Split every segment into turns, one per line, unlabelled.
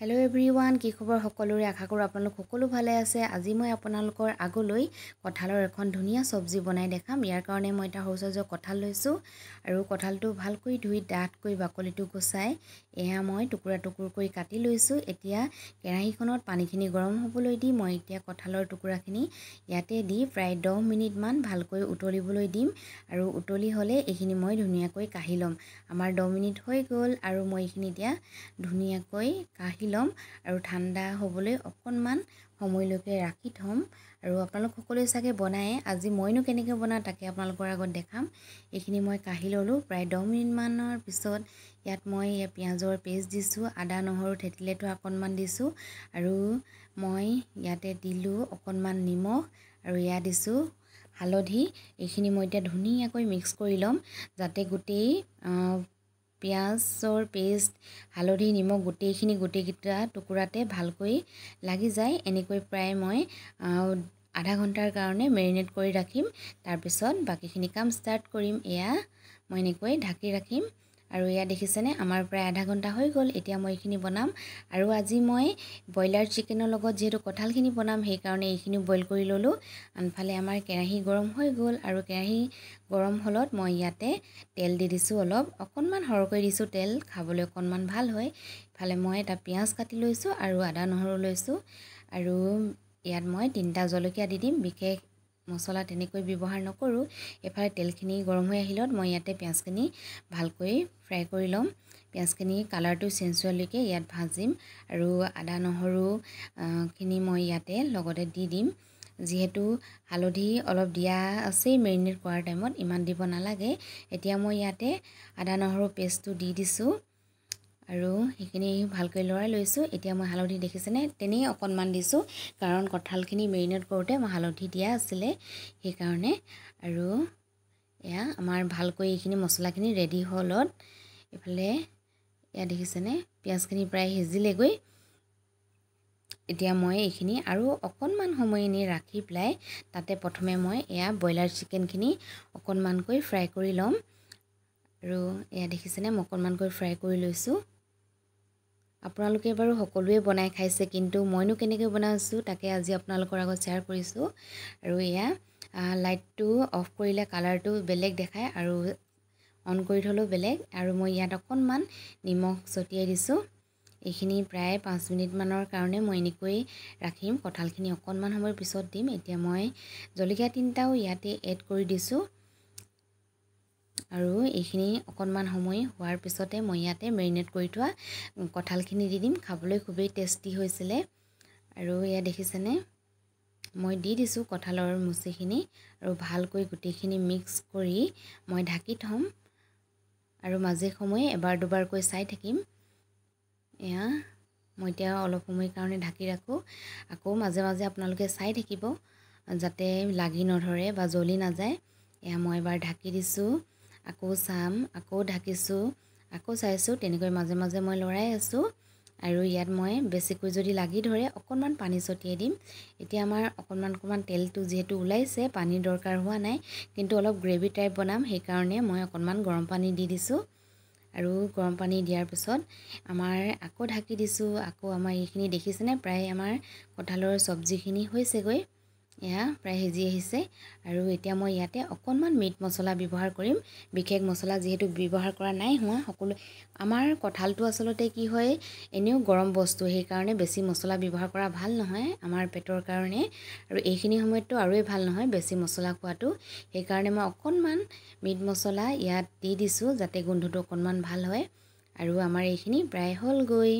hello' everyone কি খবৰ সকলোৰে আশা কৰোঁ আপোনালোক সকলো ভালে আছে আজি মই আপোনালোকৰ আগলৈ কঁঠালৰ এখন ধুনীয়া চব্জি বনাই দেখাম ইয়াৰ কাৰণে মই এটা সৌচৰ্য কঁঠাল লৈছোঁ আৰু কঁঠালটো ভালকৈ ধুই ডাঠকৈ বাকলিটো গুচাই এয়া মই টুকুৰা টুকুৰকৈ কাটি লৈছোঁ এতিয়া কেৰাহীখনত পানীখিনি গৰম হ'বলৈ দি মই এতিয়া কঁঠালৰ টুকুৰাখিনি ইয়াতে দি প্ৰায় দহ মিনিটমান ভালকৈ উতলিবলৈ দিম আৰু উতলি হ'লে এইখিনি মই ধুনীয়াকৈ কাঢ়ি ল'ম আমাৰ দহ মিনিট হৈ গ'ল আৰু মই এইখিনি এতিয়া ধুনীয়াকৈ কাঢ়ি ল'ম আৰু ঠাণ্ডা হ'বলৈ অকণমান সময়লৈকে ৰাখি থ'ম আৰু আপোনালোক সকলোৱে চাগে বনায়ে আজি মইনো কেনেকৈ বনাওঁ তাকে আপোনালোকৰ আগত দেখাম এইখিনি মই কাঢ়ি ল'লোঁ প্ৰায় দহ মিনিটমানৰ পিছত ইয়াত মই পিঁয়াজৰ পেষ্ট দিছোঁ আদা নহৰু থেতিলেটো অকণমান দিছোঁ আৰু মই ইয়াতে দিলোঁ অকণমান নিমখ আৰু ইয়াত দিছোঁ হালধি এইখিনি মই এতিয়া ধুনীয়াকৈ মিক্স কৰি ল'ম যাতে গোটেই পিঁয়াজৰ পেষ্ট হালধি নিমখ গোটেইখিনি গোটেইকেইটা টুকুৰাতে ভালকৈ লাগি যায় এনেকৈ প্ৰায় মই আধা ঘণ্টাৰ কাৰণে মেৰিনেট কৰি ৰাখিম তাৰপিছত বাকীখিনি কাম ষ্টাৰ্ট কৰিম এয়া মই এনেকৈ ঢাকি ৰাখিম আৰু ইয়া দেখিছেনে আমাৰ প্ৰায় আধা ঘণ্টা হৈ গ'ল এতিয়া মই এইখিনি বনাম আৰু আজি মই ব্ৰইলাৰ চিকেনৰ লগত যিহেতু কঁঠালখিনি বনাম সেইকাৰণে এইখিনিও বইল কৰি ল'লোঁ আনফালে আমাৰ কেৰাহী গৰম হৈ গ'ল আৰু কেৰাহী গৰম হ'লত মই ইয়াতে তেল দি দিছোঁ অলপ অকণমান সৰহকৈ দিছোঁ তেল খাবলৈ অকণমান ভাল হয় ইফালে মই এটা পিঁয়াজ কাটি লৈছোঁ আৰু আদা নহৰু লৈছোঁ আৰু ইয়াত মই তিনিটা জলকীয়া দি দিম বিশেষ মছলা তেনেকৈ ব্যৱহাৰ নকৰোঁ এফালে তেলখিনি গৰম হৈ আহিলত মই ইয়াতে পিঁয়াজখিনি ভালকৈ ফ্ৰাই কৰি ল'ম পিঁয়াজখিনি কালাৰটো চেঞ্জ হোৱালৈকে ইয়াত ভাজিম আৰু আদা নহৰুখিনি মই ইয়াতে লগতে দি দিম যিহেতু হালধি অলপ দিয়া আছেই মেৰিনেট কৰাৰ টাইমত ইমান দিব নালাগে এতিয়া মই ইয়াতে আদা নহৰু পেষ্টটো দি দিছোঁ আৰু সেইখিনি ভালকৈ লৰাই লৈছোঁ এতিয়া মই হালধি দেখিছেনে তেনেই অকণমান দিছোঁ কাৰণ কঁঠালখিনি মেৰিনেট কৰোঁতে মই হালধি দিয়া আছিলে সেইকাৰণে আৰু এয়া আমাৰ ভালকৈ এইখিনি মছলাখিনি ৰেডি হ'লত এইফালে এয়া দেখিছেনে পিঁয়াজখিনি প্ৰায় সিজিলেগৈ এতিয়া মই এইখিনি আৰু অকণমান সময় এনেই ৰাখি পেলাই তাতে প্ৰথমে মই এয়া ব্ৰইলাৰ চিকেনখিনি অকণমানকৈ ফ্ৰাই কৰি ল'ম আৰু এয়া দেখিছেনে মই অকণমানকৈ ফ্ৰাই কৰি লৈছোঁ আপোনালোকে বাৰু সকলোৱে বনাই খাইছে কিন্তু মইনো কেনেকৈ বনাইছোঁ তাকে আজি আপোনালোকৰ আগত শ্বেয়াৰ কৰিছোঁ আৰু এয়া লাইটটো অফ কৰিলে কালাৰটো বেলেগ দেখায় আৰু অন কৰি থ'লেও বেলেগ আৰু মই ইয়াত অকণমান নিমখ ছটিয়াই দিছোঁ এইখিনি প্ৰায় পাঁচ মিনিটমানৰ কাৰণে মই এনেকৈ ৰাখিম কঁঠালখিনি অকণমান সময়ৰ পিছত দিম এতিয়া মই জলকীয়া তিনিটাও ইয়াতে এড কৰি দিছোঁ আৰু এইখিনি অকণমান সময় হোৱাৰ পিছতে মই ইয়াতে মেৰিনেট কৰি থোৱা কঁঠালখিনি দি দিম খাবলৈ খুবেই টেষ্টি হৈছিলে আৰু এয়া দেখিছেনে মই দি দিছোঁ কঁঠালৰ মুচিখিনি আৰু ভালকৈ গোটেইখিনি মিক্স কৰি মই ঢাকি থ'ম আৰু মাজে সময়ে এবাৰ দুবাৰকৈ চাই থাকিম এয়া মই এতিয়া অলপ সময় কাৰণে ঢাকি ৰাখোঁ আকৌ মাজে মাজে আপোনালোকে চাই থাকিব যাতে লাগি নধৰে বা জ্বলি নাযায় এয়া মই এবাৰ ঢাকি দিছোঁ আকৌ চাম আকৌ ঢাকিছোঁ আকৌ চাইছোঁ তেনেকৈ মাজে মাজে মই লৰাই আছোঁ আৰু ইয়াত মই বেছিকৈ যদি লাগি ধৰে অকণমান পানী ছটিয়াই দিম এতিয়া আমাৰ অকণমান অকণমান তেলটো যিহেতু ওলাইছে পানীৰ দৰকাৰ হোৱা নাই কিন্তু অলপ গ্ৰেভি টাইপ বনাম সেইকাৰণে মই অকণমান গৰম পানী দি দিছোঁ আৰু গৰম পানী দিয়াৰ পিছত আমাৰ আকৌ ঢাকি দিছোঁ আকৌ আমাৰ এইখিনি দেখিছেনে প্ৰায় আমাৰ কঁঠালৰ চব্জিখিনি হৈছেগৈ এয়া প্ৰায় সিজি আহিছে আৰু এতিয়া মই ইয়াতে অকণমান মিট মছলা ব্যৱহাৰ কৰিম বিশেষ মছলা যিহেতু ব্যৱহাৰ কৰা নাই হোৱা সকলো আমাৰ কঁঠালটো আচলতে কি হয় এনেও গৰম বস্তু সেইকাৰণে বেছি মছলা ব্যৱহাৰ কৰা ভাল নহয় আমাৰ পেটৰ কাৰণে আৰু এইখিনি সময়তটো আৰুৱে ভাল নহয় বেছি মছলা খোৱাটো সেইকাৰণে মই অকণমান মিট মছলা ইয়াত দি দিছোঁ যাতে গোন্ধটো অকণমান ভাল হয় আৰু আমাৰ এইখিনি প্ৰায় হ'লগৈ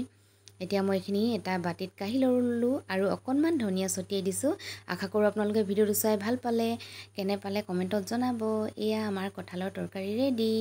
এতিয়া মই এইখিনি এটা বাতিত কাঢ়ি ল'লোঁ আৰু অকণমান ধনিয়া ছটিয়াই দিছোঁ আশা কৰোঁ আপোনালোকে ভিডিঅ'টো চাই ভাল পালে কেনে পালে কমেণ্টত জনাব এয়া আমাৰ কঁঠালৰ তৰকাৰী ৰেডি